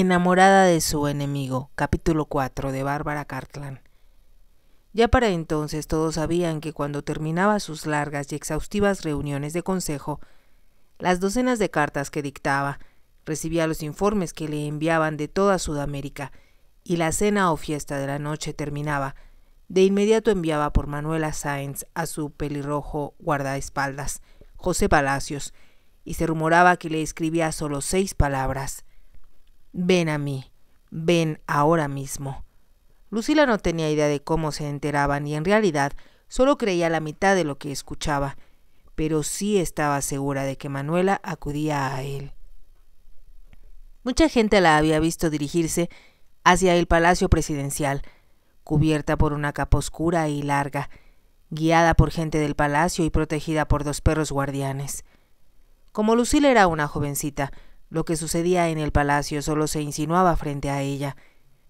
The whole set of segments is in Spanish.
Enamorada de su enemigo, capítulo 4 de Bárbara Cartland. Ya para entonces todos sabían que cuando terminaba sus largas y exhaustivas reuniones de consejo, las docenas de cartas que dictaba, recibía los informes que le enviaban de toda Sudamérica, y la cena o fiesta de la noche terminaba, de inmediato enviaba por Manuela Sáenz a su pelirrojo guardaespaldas, José Palacios, y se rumoraba que le escribía solo seis palabras Ven a mí, ven ahora mismo. Lucila no tenía idea de cómo se enteraban y en realidad solo creía la mitad de lo que escuchaba, pero sí estaba segura de que Manuela acudía a él. Mucha gente la había visto dirigirse hacia el palacio presidencial, cubierta por una capa oscura y larga, guiada por gente del palacio y protegida por dos perros guardianes. Como Lucila era una jovencita, lo que sucedía en el palacio solo se insinuaba frente a ella.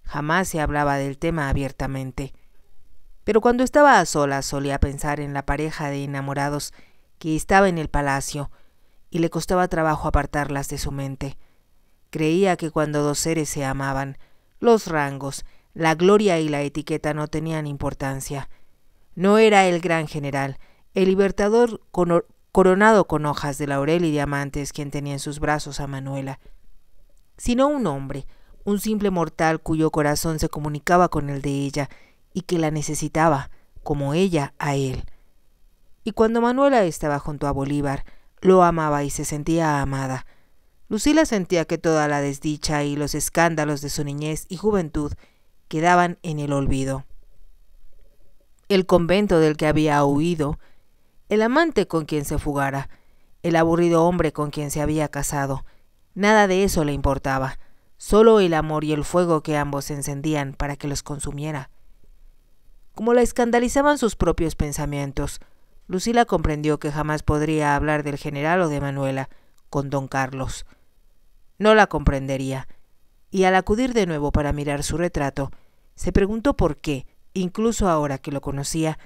Jamás se hablaba del tema abiertamente. Pero cuando estaba a solas solía pensar en la pareja de enamorados que estaba en el palacio, y le costaba trabajo apartarlas de su mente. Creía que cuando dos seres se amaban, los rangos, la gloria y la etiqueta no tenían importancia. No era el gran general, el libertador con coronado con hojas de laurel y diamantes, quien tenía en sus brazos a Manuela, sino un hombre, un simple mortal cuyo corazón se comunicaba con el de ella y que la necesitaba, como ella a él. Y cuando Manuela estaba junto a Bolívar, lo amaba y se sentía amada. Lucila sentía que toda la desdicha y los escándalos de su niñez y juventud quedaban en el olvido. El convento del que había huido el amante con quien se fugara, el aburrido hombre con quien se había casado. Nada de eso le importaba, solo el amor y el fuego que ambos encendían para que los consumiera. Como la escandalizaban sus propios pensamientos, Lucila comprendió que jamás podría hablar del general o de Manuela con don Carlos. No la comprendería, y al acudir de nuevo para mirar su retrato, se preguntó por qué, incluso ahora que lo conocía,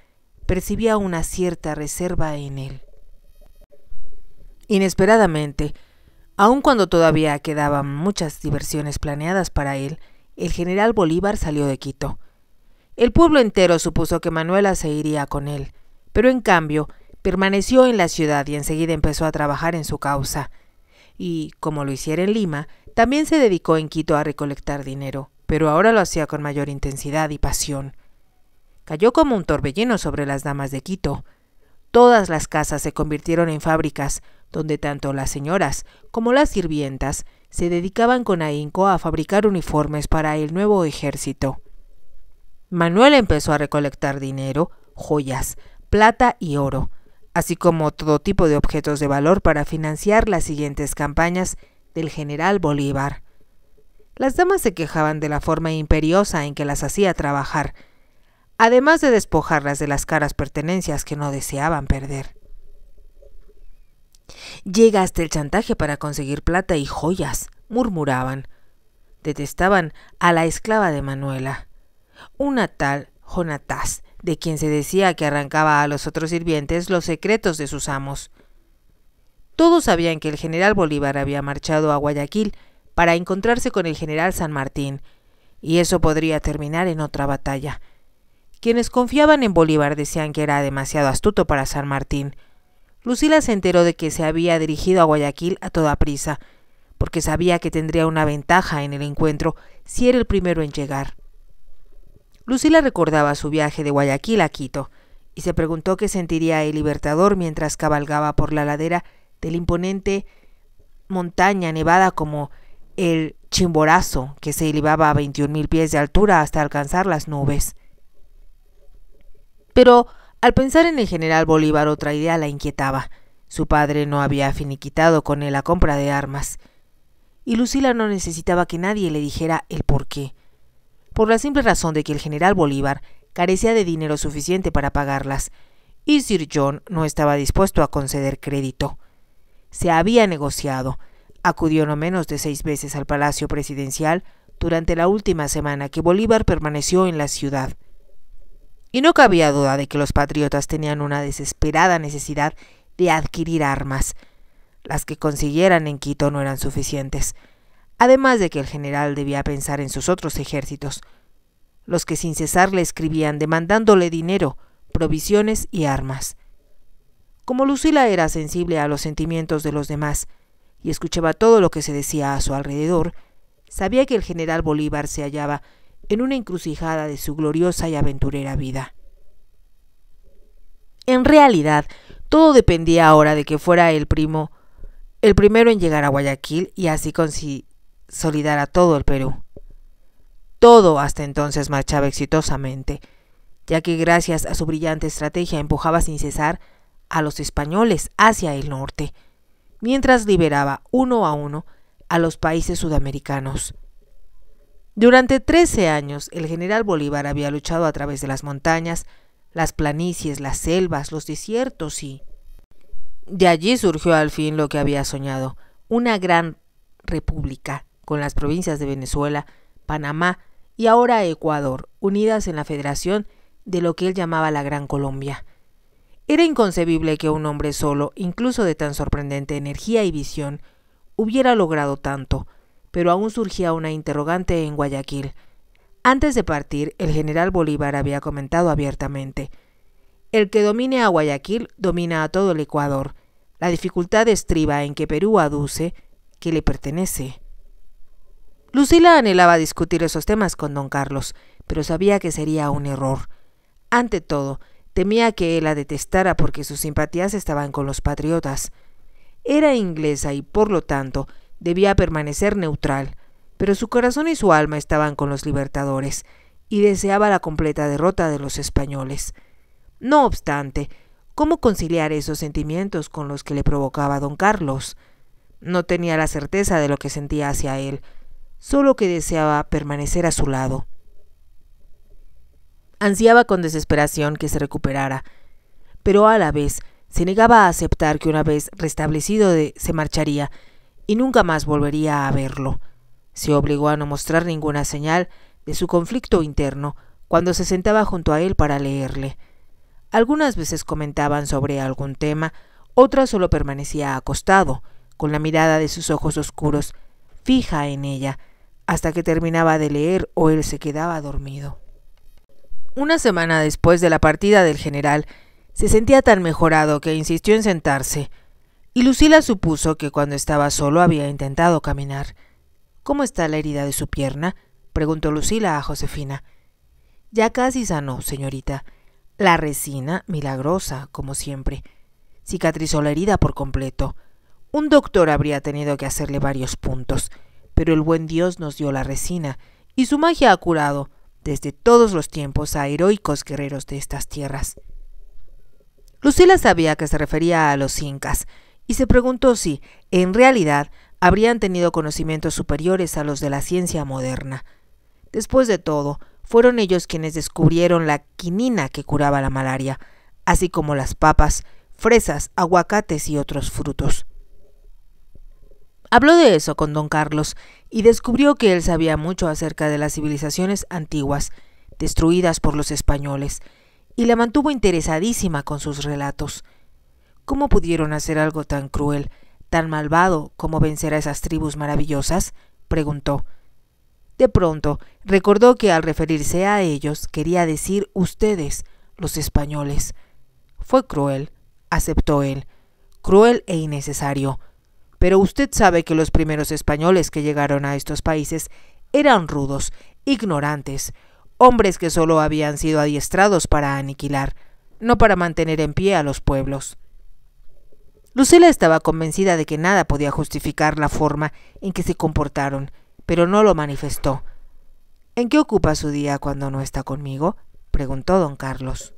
percibía una cierta reserva en él. Inesperadamente, aun cuando todavía quedaban muchas diversiones planeadas para él, el general Bolívar salió de Quito. El pueblo entero supuso que Manuela se iría con él, pero en cambio permaneció en la ciudad y enseguida empezó a trabajar en su causa. Y, como lo hiciera en Lima, también se dedicó en Quito a recolectar dinero, pero ahora lo hacía con mayor intensidad y pasión. Cayó como un torbellino sobre las damas de Quito. Todas las casas se convirtieron en fábricas, donde tanto las señoras como las sirvientas se dedicaban con ahínco a fabricar uniformes para el nuevo ejército. Manuel empezó a recolectar dinero, joyas, plata y oro, así como todo tipo de objetos de valor para financiar las siguientes campañas del general Bolívar. Las damas se quejaban de la forma imperiosa en que las hacía trabajar, además de despojarlas de las caras pertenencias que no deseaban perder. Llega hasta el chantaje para conseguir plata y joyas, murmuraban. Detestaban a la esclava de Manuela, una tal Jonatás, de quien se decía que arrancaba a los otros sirvientes los secretos de sus amos. Todos sabían que el general Bolívar había marchado a Guayaquil para encontrarse con el general San Martín, y eso podría terminar en otra batalla, quienes confiaban en Bolívar decían que era demasiado astuto para San Martín. Lucila se enteró de que se había dirigido a Guayaquil a toda prisa, porque sabía que tendría una ventaja en el encuentro si era el primero en llegar. Lucila recordaba su viaje de Guayaquil a Quito y se preguntó qué sentiría el libertador mientras cabalgaba por la ladera de la imponente montaña nevada como el Chimborazo, que se elevaba a 21.000 pies de altura hasta alcanzar las nubes. Pero al pensar en el general Bolívar otra idea la inquietaba. Su padre no había finiquitado con él la compra de armas. Y Lucila no necesitaba que nadie le dijera el por qué. Por la simple razón de que el general Bolívar carecía de dinero suficiente para pagarlas, y Sir John no estaba dispuesto a conceder crédito. Se había negociado. Acudió no menos de seis veces al Palacio Presidencial durante la última semana que Bolívar permaneció en la ciudad. Y no cabía duda de que los patriotas tenían una desesperada necesidad de adquirir armas. Las que consiguieran en Quito no eran suficientes, además de que el general debía pensar en sus otros ejércitos, los que sin cesar le escribían demandándole dinero, provisiones y armas. Como Lucila era sensible a los sentimientos de los demás y escuchaba todo lo que se decía a su alrededor, sabía que el general Bolívar se hallaba en una encrucijada de su gloriosa y aventurera vida. En realidad, todo dependía ahora de que fuera el primo, el primero en llegar a Guayaquil y así consolidar a todo el Perú. Todo hasta entonces marchaba exitosamente, ya que gracias a su brillante estrategia empujaba sin cesar a los españoles hacia el norte, mientras liberaba uno a uno a los países sudamericanos. Durante trece años, el general Bolívar había luchado a través de las montañas, las planicies, las selvas, los desiertos y... De allí surgió al fin lo que había soñado, una gran república, con las provincias de Venezuela, Panamá y ahora Ecuador, unidas en la federación de lo que él llamaba la Gran Colombia. Era inconcebible que un hombre solo, incluso de tan sorprendente energía y visión, hubiera logrado tanto, pero aún surgía una interrogante en Guayaquil. Antes de partir, el general Bolívar había comentado abiertamente, El que domine a Guayaquil domina a todo el Ecuador. La dificultad estriba en que Perú aduce que le pertenece. Lucila anhelaba discutir esos temas con don Carlos, pero sabía que sería un error. Ante todo, temía que él la detestara porque sus simpatías estaban con los patriotas. Era inglesa y, por lo tanto, debía permanecer neutral, pero su corazón y su alma estaban con los libertadores, y deseaba la completa derrota de los españoles. No obstante, ¿cómo conciliar esos sentimientos con los que le provocaba don Carlos? No tenía la certeza de lo que sentía hacia él, solo que deseaba permanecer a su lado. Ansiaba con desesperación que se recuperara, pero a la vez se negaba a aceptar que una vez restablecido de, se marcharía, y nunca más volvería a verlo. Se obligó a no mostrar ninguna señal de su conflicto interno cuando se sentaba junto a él para leerle. Algunas veces comentaban sobre algún tema, otras solo permanecía acostado, con la mirada de sus ojos oscuros fija en ella, hasta que terminaba de leer o él se quedaba dormido. Una semana después de la partida del general, se sentía tan mejorado que insistió en sentarse y Lucila supuso que cuando estaba solo había intentado caminar. ¿Cómo está la herida de su pierna? preguntó Lucila a Josefina. Ya casi sanó, señorita. La resina, milagrosa, como siempre. Cicatrizó la herida por completo. Un doctor habría tenido que hacerle varios puntos, pero el buen Dios nos dio la resina, y su magia ha curado, desde todos los tiempos, a heroicos guerreros de estas tierras. Lucila sabía que se refería a los incas, y se preguntó si, en realidad, habrían tenido conocimientos superiores a los de la ciencia moderna. Después de todo, fueron ellos quienes descubrieron la quinina que curaba la malaria, así como las papas, fresas, aguacates y otros frutos. Habló de eso con don Carlos y descubrió que él sabía mucho acerca de las civilizaciones antiguas, destruidas por los españoles, y la mantuvo interesadísima con sus relatos. ¿Cómo pudieron hacer algo tan cruel, tan malvado como vencer a esas tribus maravillosas? preguntó. De pronto, recordó que al referirse a ellos quería decir ustedes, los españoles. Fue cruel, aceptó él, cruel e innecesario. Pero usted sabe que los primeros españoles que llegaron a estos países eran rudos, ignorantes, hombres que solo habían sido adiestrados para aniquilar, no para mantener en pie a los pueblos. Lucila estaba convencida de que nada podía justificar la forma en que se comportaron, pero no lo manifestó. ¿En qué ocupa su día cuando no está conmigo? preguntó don Carlos.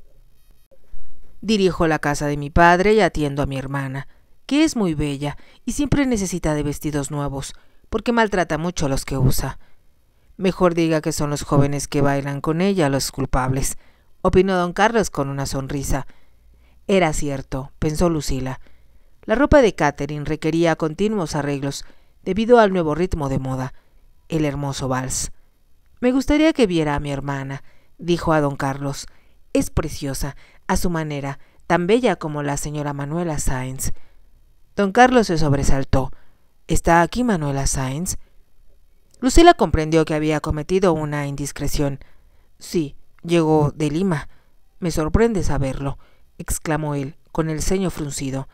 Dirijo la casa de mi padre y atiendo a mi hermana, que es muy bella y siempre necesita de vestidos nuevos, porque maltrata mucho a los que usa. Mejor diga que son los jóvenes que bailan con ella los culpables, opinó don Carlos con una sonrisa. Era cierto, pensó Lucila. La ropa de Catherine requería continuos arreglos, debido al nuevo ritmo de moda, el hermoso vals. Me gustaría que viera a mi hermana, dijo a don Carlos. Es preciosa, a su manera, tan bella como la señora Manuela Sáenz. Don Carlos se sobresaltó. ¿Está aquí Manuela Sainz? Lucila comprendió que había cometido una indiscreción. Sí, llegó de Lima. Me sorprende saberlo, exclamó él, con el ceño fruncido.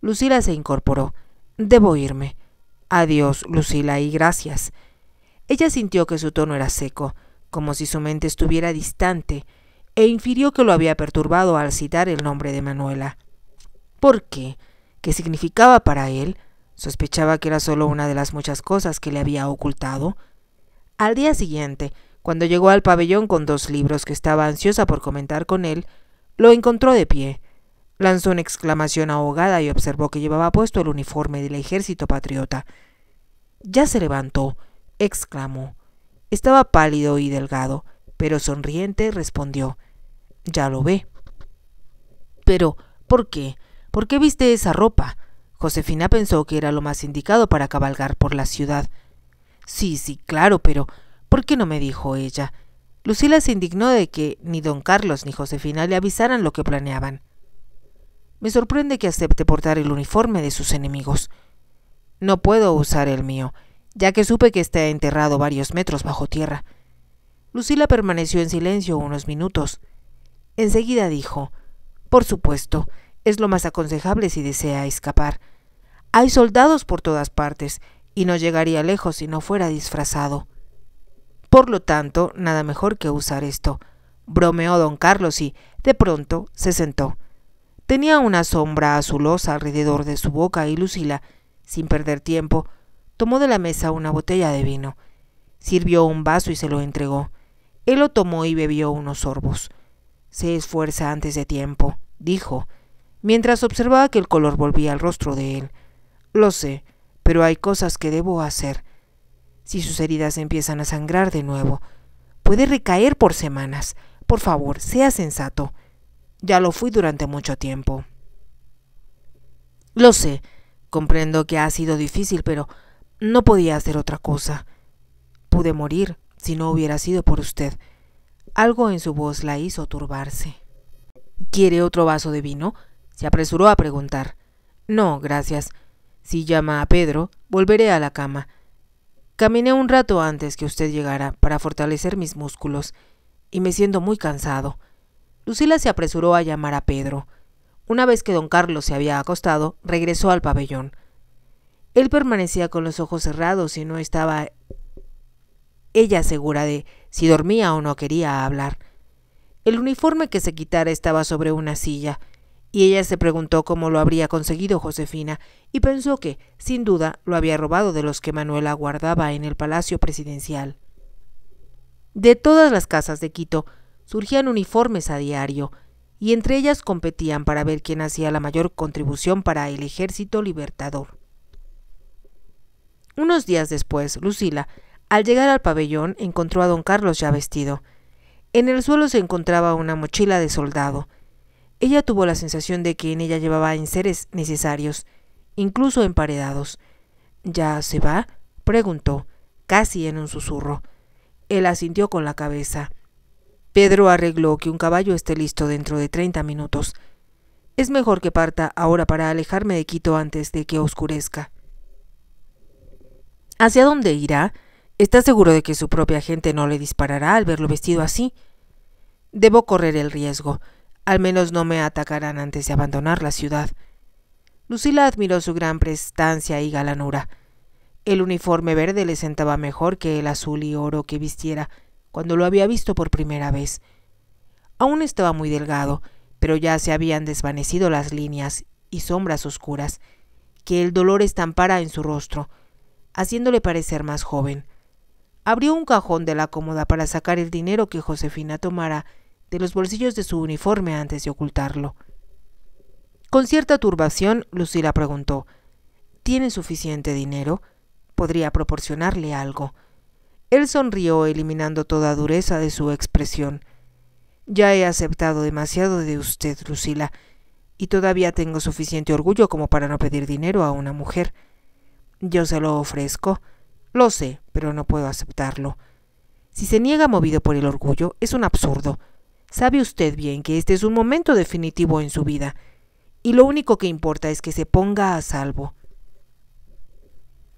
Lucila se incorporó. Debo irme. Adiós, Lucila, y gracias. Ella sintió que su tono era seco, como si su mente estuviera distante, e infirió que lo había perturbado al citar el nombre de Manuela. ¿Por qué? ¿Qué significaba para él? Sospechaba que era solo una de las muchas cosas que le había ocultado. Al día siguiente, cuando llegó al pabellón con dos libros que estaba ansiosa por comentar con él, lo encontró de pie. Lanzó una exclamación ahogada y observó que llevaba puesto el uniforme del ejército patriota. Ya se levantó, exclamó. Estaba pálido y delgado, pero sonriente respondió. Ya lo ve. Pero, ¿por qué? ¿Por qué viste esa ropa? Josefina pensó que era lo más indicado para cabalgar por la ciudad. Sí, sí, claro, pero ¿por qué no me dijo ella? Lucila se indignó de que ni don Carlos ni Josefina le avisaran lo que planeaban. Me sorprende que acepte portar el uniforme de sus enemigos. No puedo usar el mío, ya que supe que está enterrado varios metros bajo tierra. Lucila permaneció en silencio unos minutos. Enseguida dijo, Por supuesto, es lo más aconsejable si desea escapar. Hay soldados por todas partes, y no llegaría lejos si no fuera disfrazado. Por lo tanto, nada mejor que usar esto. Bromeó don Carlos y, de pronto, se sentó. Tenía una sombra azulosa alrededor de su boca y Lucila, sin perder tiempo, tomó de la mesa una botella de vino. Sirvió un vaso y se lo entregó. Él lo tomó y bebió unos sorbos. Se esfuerza antes de tiempo, dijo, mientras observaba que el color volvía al rostro de él. Lo sé, pero hay cosas que debo hacer. Si sus heridas empiezan a sangrar de nuevo, puede recaer por semanas. Por favor, sea sensato. Ya lo fui durante mucho tiempo. Lo sé, comprendo que ha sido difícil, pero no podía hacer otra cosa. Pude morir si no hubiera sido por usted. Algo en su voz la hizo turbarse. ¿Quiere otro vaso de vino? Se apresuró a preguntar. No, gracias. Si llama a Pedro, volveré a la cama. Caminé un rato antes que usted llegara para fortalecer mis músculos, y me siento muy cansado. Lucila se apresuró a llamar a Pedro. Una vez que don Carlos se había acostado, regresó al pabellón. Él permanecía con los ojos cerrados y no estaba ella segura de si dormía o no quería hablar. El uniforme que se quitara estaba sobre una silla, y ella se preguntó cómo lo habría conseguido Josefina, y pensó que, sin duda, lo había robado de los que Manuela guardaba en el Palacio Presidencial. De todas las casas de Quito, surgían uniformes a diario, y entre ellas competían para ver quién hacía la mayor contribución para el ejército libertador. Unos días después, Lucila, al llegar al pabellón, encontró a don Carlos ya vestido. En el suelo se encontraba una mochila de soldado. Ella tuvo la sensación de que en ella llevaba enseres necesarios, incluso emparedados. ¿Ya se va? preguntó, casi en un susurro. Él asintió con la cabeza. Pedro arregló que un caballo esté listo dentro de treinta minutos. Es mejor que parta ahora para alejarme de Quito antes de que oscurezca. ¿Hacia dónde irá? ¿Está seguro de que su propia gente no le disparará al verlo vestido así? Debo correr el riesgo. Al menos no me atacarán antes de abandonar la ciudad. Lucila admiró su gran prestancia y galanura. El uniforme verde le sentaba mejor que el azul y oro que vistiera, cuando lo había visto por primera vez. Aún estaba muy delgado, pero ya se habían desvanecido las líneas y sombras oscuras que el dolor estampara en su rostro, haciéndole parecer más joven. Abrió un cajón de la cómoda para sacar el dinero que Josefina tomara de los bolsillos de su uniforme antes de ocultarlo. Con cierta turbación, Lucila preguntó, ¿Tiene suficiente dinero? Podría proporcionarle algo. Él sonrió, eliminando toda dureza de su expresión. Ya he aceptado demasiado de usted, Lucila, y todavía tengo suficiente orgullo como para no pedir dinero a una mujer. Yo se lo ofrezco. Lo sé, pero no puedo aceptarlo. Si se niega movido por el orgullo, es un absurdo. Sabe usted bien que este es un momento definitivo en su vida, y lo único que importa es que se ponga a salvo.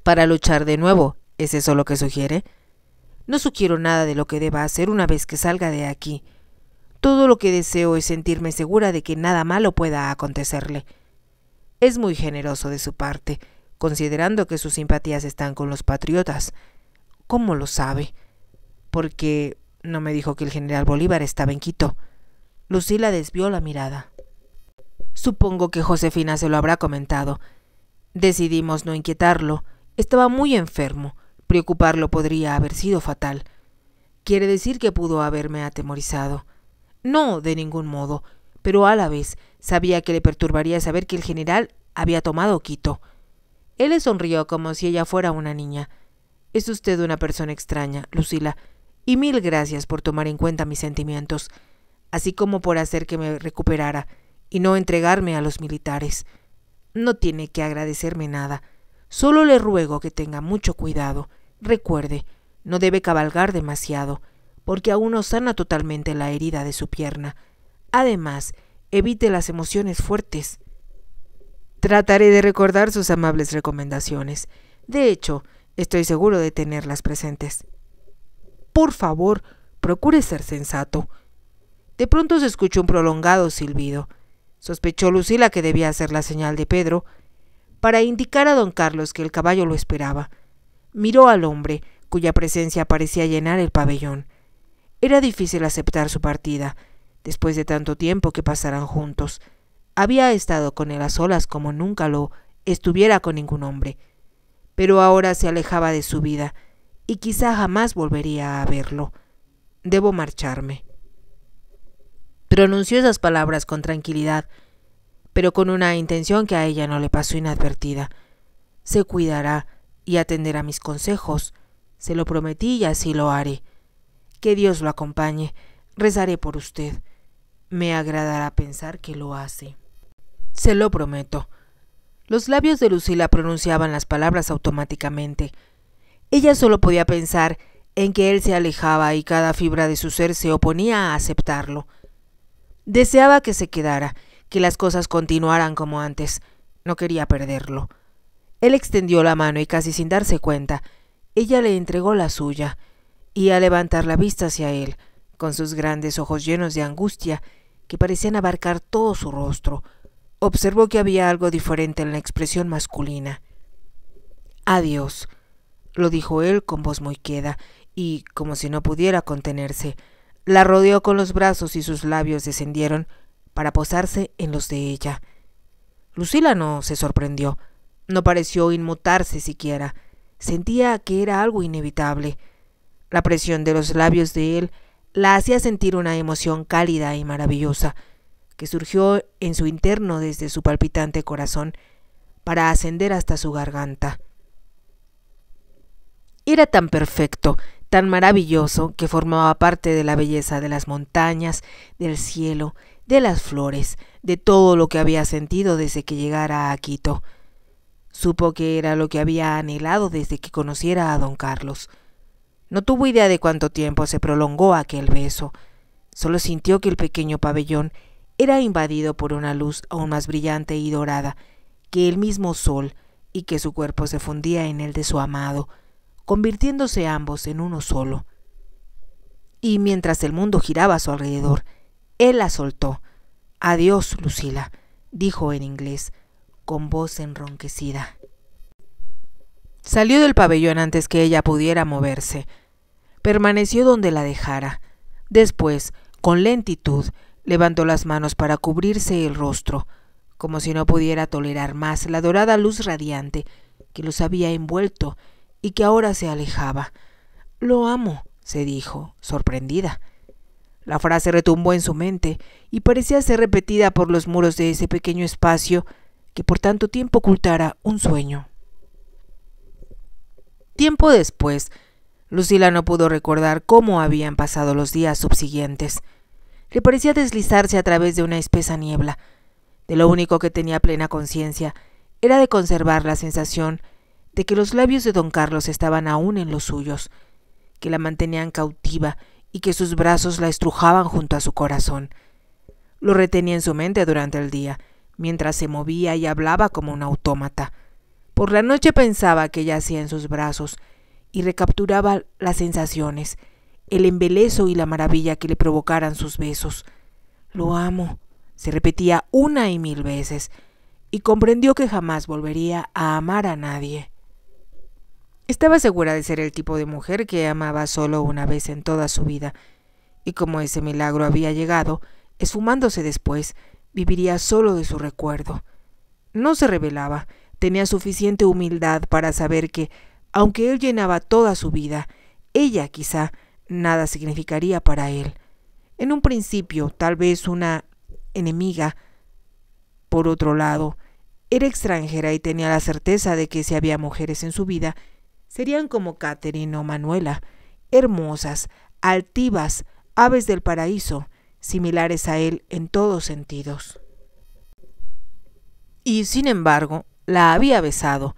Para luchar de nuevo, ¿es eso lo que sugiere? No sugiero nada de lo que deba hacer una vez que salga de aquí. Todo lo que deseo es sentirme segura de que nada malo pueda acontecerle. Es muy generoso de su parte, considerando que sus simpatías están con los patriotas. ¿Cómo lo sabe? Porque no me dijo que el general Bolívar estaba en Quito. Lucila desvió la mirada. Supongo que Josefina se lo habrá comentado. Decidimos no inquietarlo. Estaba muy enfermo. Preocuparlo podría haber sido fatal. Quiere decir que pudo haberme atemorizado. No, de ningún modo, pero a la vez sabía que le perturbaría saber que el general había tomado Quito. Él le sonrió como si ella fuera una niña. Es usted una persona extraña, Lucila, y mil gracias por tomar en cuenta mis sentimientos, así como por hacer que me recuperara y no entregarme a los militares. No tiene que agradecerme nada. Solo le ruego que tenga mucho cuidado. Recuerde, no debe cabalgar demasiado, porque aún no sana totalmente la herida de su pierna. Además, evite las emociones fuertes. Trataré de recordar sus amables recomendaciones. De hecho, estoy seguro de tenerlas presentes. Por favor, procure ser sensato. De pronto se escuchó un prolongado silbido. Sospechó Lucila que debía ser la señal de Pedro para indicar a don Carlos que el caballo lo esperaba miró al hombre, cuya presencia parecía llenar el pabellón. Era difícil aceptar su partida, después de tanto tiempo que pasaran juntos. Había estado con él a solas como nunca lo estuviera con ningún hombre. Pero ahora se alejaba de su vida, y quizá jamás volvería a verlo. Debo marcharme. Pronunció esas palabras con tranquilidad, pero con una intención que a ella no le pasó inadvertida. Se cuidará, y a mis consejos. Se lo prometí y así lo haré. Que Dios lo acompañe. Rezaré por usted. Me agradará pensar que lo hace. Se lo prometo. Los labios de Lucila pronunciaban las palabras automáticamente. Ella solo podía pensar en que él se alejaba y cada fibra de su ser se oponía a aceptarlo. Deseaba que se quedara, que las cosas continuaran como antes. No quería perderlo. Él extendió la mano y casi sin darse cuenta, ella le entregó la suya, y al levantar la vista hacia él, con sus grandes ojos llenos de angustia, que parecían abarcar todo su rostro, observó que había algo diferente en la expresión masculina. Adiós, lo dijo él con voz muy queda, y, como si no pudiera contenerse, la rodeó con los brazos y sus labios descendieron para posarse en los de ella. Lucila no se sorprendió, no pareció inmutarse siquiera. Sentía que era algo inevitable. La presión de los labios de él la hacía sentir una emoción cálida y maravillosa, que surgió en su interno desde su palpitante corazón, para ascender hasta su garganta. Era tan perfecto, tan maravilloso, que formaba parte de la belleza de las montañas, del cielo, de las flores, de todo lo que había sentido desde que llegara a Quito. Supo que era lo que había anhelado desde que conociera a don Carlos. No tuvo idea de cuánto tiempo se prolongó aquel beso. Solo sintió que el pequeño pabellón era invadido por una luz aún más brillante y dorada que el mismo sol y que su cuerpo se fundía en el de su amado, convirtiéndose ambos en uno solo. Y mientras el mundo giraba a su alrededor, él la soltó. Adiós, Lucila, dijo en inglés, con voz enronquecida. Salió del pabellón antes que ella pudiera moverse. Permaneció donde la dejara. Después, con lentitud, levantó las manos para cubrirse el rostro, como si no pudiera tolerar más la dorada luz radiante que los había envuelto y que ahora se alejaba. Lo amo, se dijo, sorprendida. La frase retumbó en su mente y parecía ser repetida por los muros de ese pequeño espacio que por tanto tiempo ocultara un sueño. Tiempo después, Lucila no pudo recordar cómo habían pasado los días subsiguientes. Le parecía deslizarse a través de una espesa niebla. De lo único que tenía plena conciencia era de conservar la sensación de que los labios de don Carlos estaban aún en los suyos, que la mantenían cautiva y que sus brazos la estrujaban junto a su corazón. Lo retenía en su mente durante el día, mientras se movía y hablaba como un autómata. Por la noche pensaba que yacía en sus brazos y recapturaba las sensaciones, el embeleso y la maravilla que le provocaran sus besos. Lo amo, se repetía una y mil veces, y comprendió que jamás volvería a amar a nadie. Estaba segura de ser el tipo de mujer que amaba solo una vez en toda su vida, y como ese milagro había llegado, esfumándose después, viviría solo de su recuerdo. No se rebelaba, tenía suficiente humildad para saber que, aunque él llenaba toda su vida, ella quizá nada significaría para él. En un principio, tal vez una enemiga. Por otro lado, era extranjera y tenía la certeza de que si había mujeres en su vida, serían como Catherine o Manuela, hermosas, altivas, aves del paraíso, similares a él en todos sentidos. Y sin embargo, la había besado,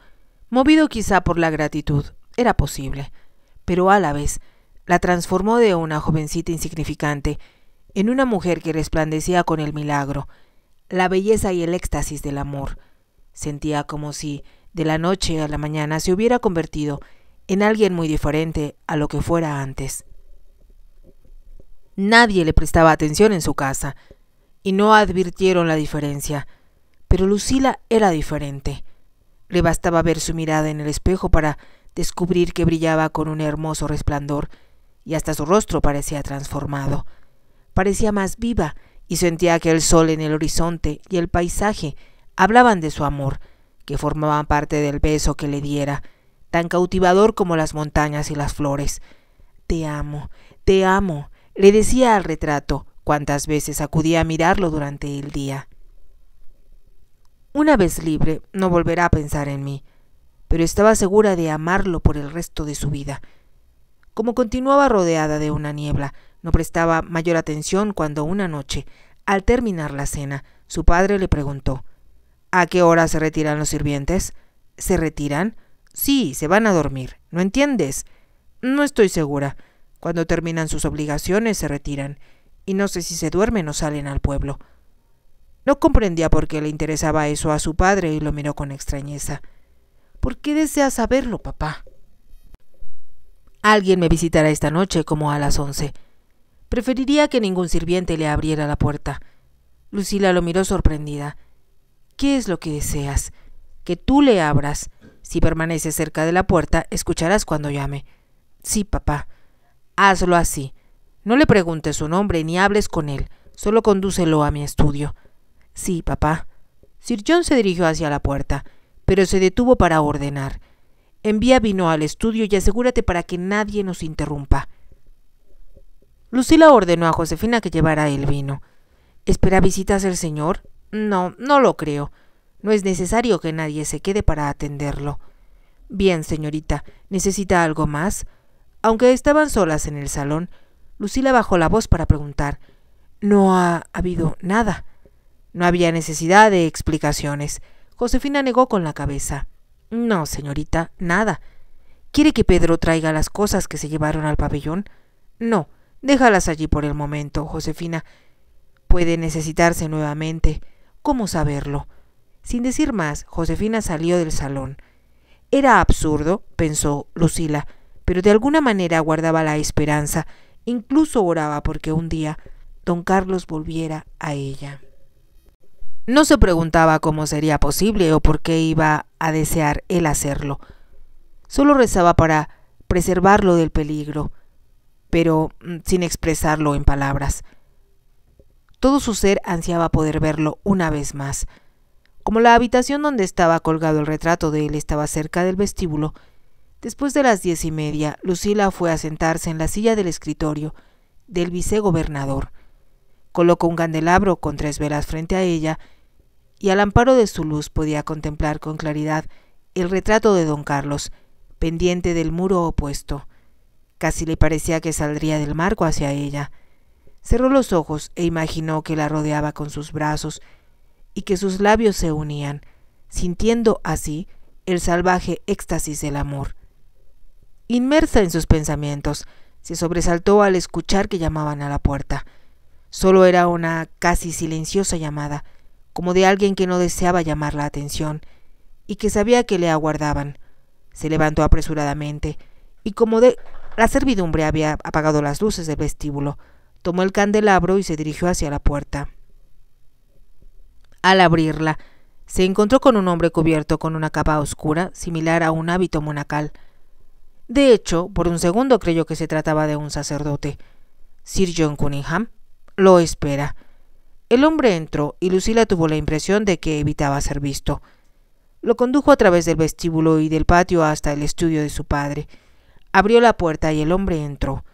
movido quizá por la gratitud, era posible, pero a la vez la transformó de una jovencita insignificante en una mujer que resplandecía con el milagro, la belleza y el éxtasis del amor. Sentía como si, de la noche a la mañana, se hubiera convertido en alguien muy diferente a lo que fuera antes. Nadie le prestaba atención en su casa, y no advirtieron la diferencia. Pero Lucila era diferente. Le bastaba ver su mirada en el espejo para descubrir que brillaba con un hermoso resplandor, y hasta su rostro parecía transformado. Parecía más viva, y sentía que el sol en el horizonte y el paisaje hablaban de su amor, que formaban parte del beso que le diera, tan cautivador como las montañas y las flores. Te amo, te amo, le decía al retrato cuántas veces acudía a mirarlo durante el día. Una vez libre, no volverá a pensar en mí, pero estaba segura de amarlo por el resto de su vida. Como continuaba rodeada de una niebla, no prestaba mayor atención cuando una noche, al terminar la cena, su padre le preguntó ¿A qué hora se retiran los sirvientes? ¿Se retiran? Sí, se van a dormir. ¿No entiendes? No estoy segura. Cuando terminan sus obligaciones se retiran, y no sé si se duermen o salen al pueblo. No comprendía por qué le interesaba eso a su padre y lo miró con extrañeza. ¿Por qué deseas saberlo, papá? Alguien me visitará esta noche como a las once. Preferiría que ningún sirviente le abriera la puerta. Lucila lo miró sorprendida. ¿Qué es lo que deseas? Que tú le abras. Si permaneces cerca de la puerta, escucharás cuando llame. Sí, papá. Hazlo así. No le preguntes su nombre ni hables con él, solo condúcelo a mi estudio. Sí, papá. Sir John se dirigió hacia la puerta, pero se detuvo para ordenar. Envía vino al estudio y asegúrate para que nadie nos interrumpa. Lucila ordenó a Josefina que llevara el vino. ¿Espera visitas el señor? No, no lo creo. No es necesario que nadie se quede para atenderlo. Bien, señorita, ¿necesita algo más? Aunque estaban solas en el salón, Lucila bajó la voz para preguntar. No ha habido nada. No había necesidad de explicaciones. Josefina negó con la cabeza. No, señorita, nada. ¿Quiere que Pedro traiga las cosas que se llevaron al pabellón? No, déjalas allí por el momento, Josefina. Puede necesitarse nuevamente. ¿Cómo saberlo? Sin decir más, Josefina salió del salón. Era absurdo, pensó Lucila, pero de alguna manera guardaba la esperanza. Incluso oraba porque un día don Carlos volviera a ella. No se preguntaba cómo sería posible o por qué iba a desear él hacerlo. Solo rezaba para preservarlo del peligro, pero mm, sin expresarlo en palabras. Todo su ser ansiaba poder verlo una vez más. Como la habitación donde estaba colgado el retrato de él estaba cerca del vestíbulo, Después de las diez y media, Lucila fue a sentarse en la silla del escritorio del vicegobernador. Colocó un candelabro con tres velas frente a ella y al amparo de su luz podía contemplar con claridad el retrato de don Carlos, pendiente del muro opuesto. Casi le parecía que saldría del marco hacia ella. Cerró los ojos e imaginó que la rodeaba con sus brazos y que sus labios se unían, sintiendo así el salvaje éxtasis del amor inmersa en sus pensamientos. Se sobresaltó al escuchar que llamaban a la puerta. Solo era una casi silenciosa llamada, como de alguien que no deseaba llamar la atención, y que sabía que le aguardaban. Se levantó apresuradamente, y como de la servidumbre había apagado las luces del vestíbulo, tomó el candelabro y se dirigió hacia la puerta. Al abrirla, se encontró con un hombre cubierto con una capa oscura, similar a un hábito monacal. De hecho, por un segundo creyó que se trataba de un sacerdote. Sir John Cunningham lo espera. El hombre entró y Lucila tuvo la impresión de que evitaba ser visto. Lo condujo a través del vestíbulo y del patio hasta el estudio de su padre. Abrió la puerta y el hombre entró.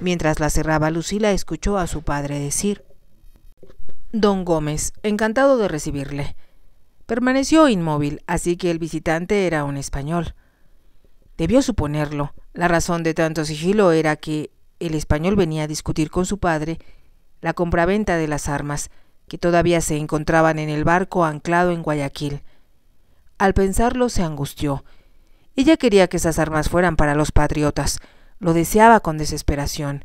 Mientras la cerraba, Lucila escuchó a su padre decir Don Gómez, encantado de recibirle. Permaneció inmóvil, así que el visitante era un español. Debió suponerlo. La razón de tanto sigilo era que el español venía a discutir con su padre la compraventa de las armas, que todavía se encontraban en el barco anclado en Guayaquil. Al pensarlo se angustió. Ella quería que esas armas fueran para los patriotas. Lo deseaba con desesperación.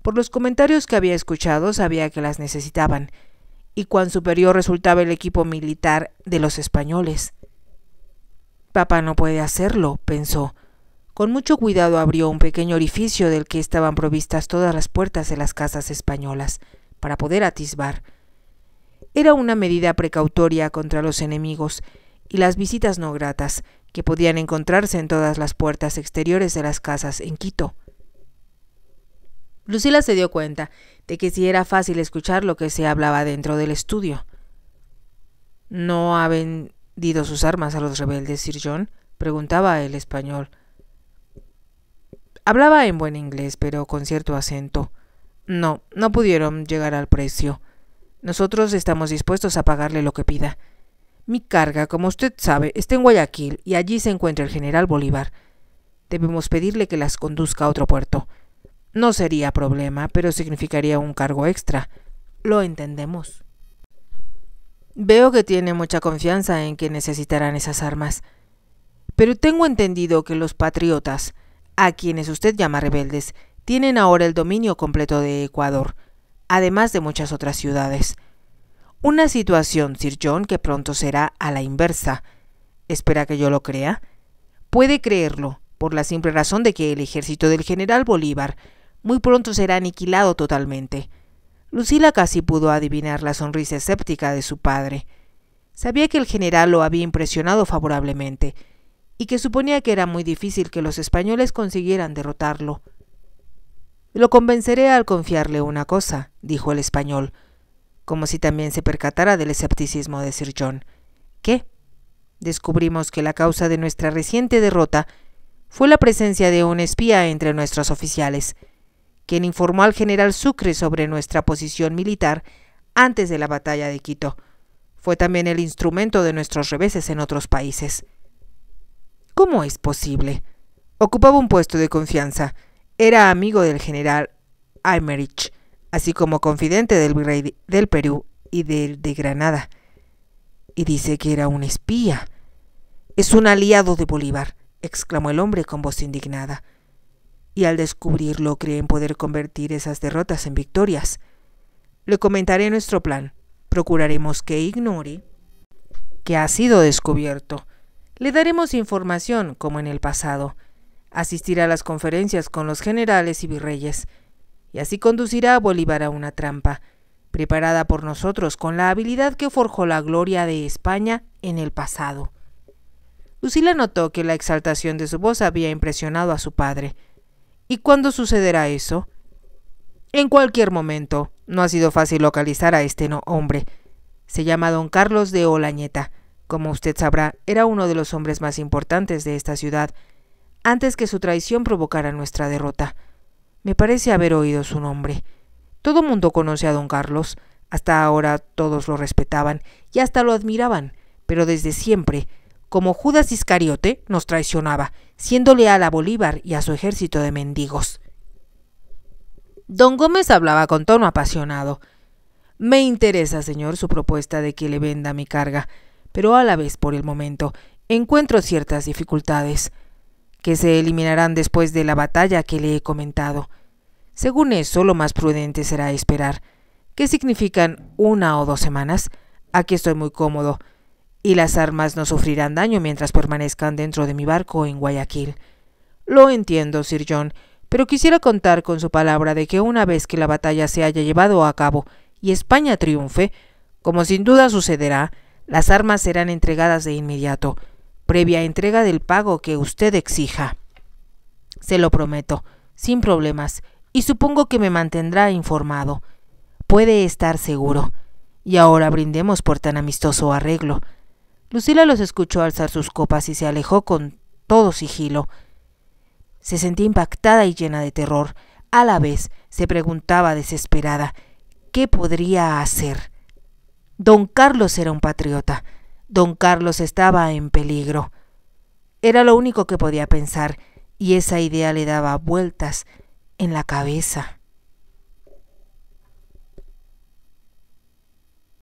Por los comentarios que había escuchado sabía que las necesitaban, y cuán superior resultaba el equipo militar de los españoles. Papá no puede hacerlo, pensó. Con mucho cuidado abrió un pequeño orificio del que estaban provistas todas las puertas de las casas españolas, para poder atisbar. Era una medida precautoria contra los enemigos y las visitas no gratas que podían encontrarse en todas las puertas exteriores de las casas en Quito. Lucila se dio cuenta de que si sí era fácil escuchar lo que se hablaba dentro del estudio. ¿No ha vendido sus armas a los rebeldes, Sir John? preguntaba el español. Hablaba en buen inglés, pero con cierto acento. No, no pudieron llegar al precio. Nosotros estamos dispuestos a pagarle lo que pida. Mi carga, como usted sabe, está en Guayaquil y allí se encuentra el general Bolívar. Debemos pedirle que las conduzca a otro puerto. No sería problema, pero significaría un cargo extra. Lo entendemos. Veo que tiene mucha confianza en que necesitarán esas armas. Pero tengo entendido que los patriotas a quienes usted llama rebeldes, tienen ahora el dominio completo de Ecuador, además de muchas otras ciudades. Una situación, Sir John, que pronto será a la inversa. ¿Espera que yo lo crea? Puede creerlo, por la simple razón de que el ejército del general Bolívar muy pronto será aniquilado totalmente. Lucila casi pudo adivinar la sonrisa escéptica de su padre. Sabía que el general lo había impresionado favorablemente, y que suponía que era muy difícil que los españoles consiguieran derrotarlo. Lo convenceré al confiarle una cosa, dijo el español, como si también se percatara del escepticismo de Sir John. ¿Qué? Descubrimos que la causa de nuestra reciente derrota fue la presencia de un espía entre nuestros oficiales, quien informó al general Sucre sobre nuestra posición militar antes de la batalla de Quito. Fue también el instrumento de nuestros reveses en otros países. ¿Cómo es posible? Ocupaba un puesto de confianza. Era amigo del general Aymerich, así como confidente del virrey del Perú y del de Granada. Y dice que era un espía. Es un aliado de Bolívar, exclamó el hombre con voz indignada. Y al descubrirlo creen poder convertir esas derrotas en victorias. Le comentaré nuestro plan. Procuraremos que ignore que ha sido descubierto le daremos información como en el pasado. Asistirá a las conferencias con los generales y virreyes. Y así conducirá a Bolívar a una trampa, preparada por nosotros con la habilidad que forjó la gloria de España en el pasado. Lucila notó que la exaltación de su voz había impresionado a su padre. ¿Y cuándo sucederá eso? En cualquier momento. No ha sido fácil localizar a este hombre. Se llama don Carlos de Olañeta. Como usted sabrá, era uno de los hombres más importantes de esta ciudad, antes que su traición provocara nuestra derrota. Me parece haber oído su nombre. Todo mundo conoce a don Carlos, hasta ahora todos lo respetaban y hasta lo admiraban, pero desde siempre, como Judas Iscariote, nos traicionaba, siendo leal a Bolívar y a su ejército de mendigos. Don Gómez hablaba con tono apasionado. Me interesa, señor, su propuesta de que le venda mi carga pero a la vez por el momento encuentro ciertas dificultades, que se eliminarán después de la batalla que le he comentado. Según eso, lo más prudente será esperar, ¿Qué significan una o dos semanas. Aquí estoy muy cómodo, y las armas no sufrirán daño mientras permanezcan dentro de mi barco en Guayaquil. Lo entiendo, Sir John, pero quisiera contar con su palabra de que una vez que la batalla se haya llevado a cabo y España triunfe, como sin duda sucederá, las armas serán entregadas de inmediato, previa entrega del pago que usted exija. Se lo prometo, sin problemas, y supongo que me mantendrá informado. Puede estar seguro. Y ahora brindemos por tan amistoso arreglo. Lucila los escuchó alzar sus copas y se alejó con todo sigilo. Se sentía impactada y llena de terror. A la vez se preguntaba desesperada, ¿qué podría hacer? Don Carlos era un patriota. Don Carlos estaba en peligro. Era lo único que podía pensar, y esa idea le daba vueltas en la cabeza.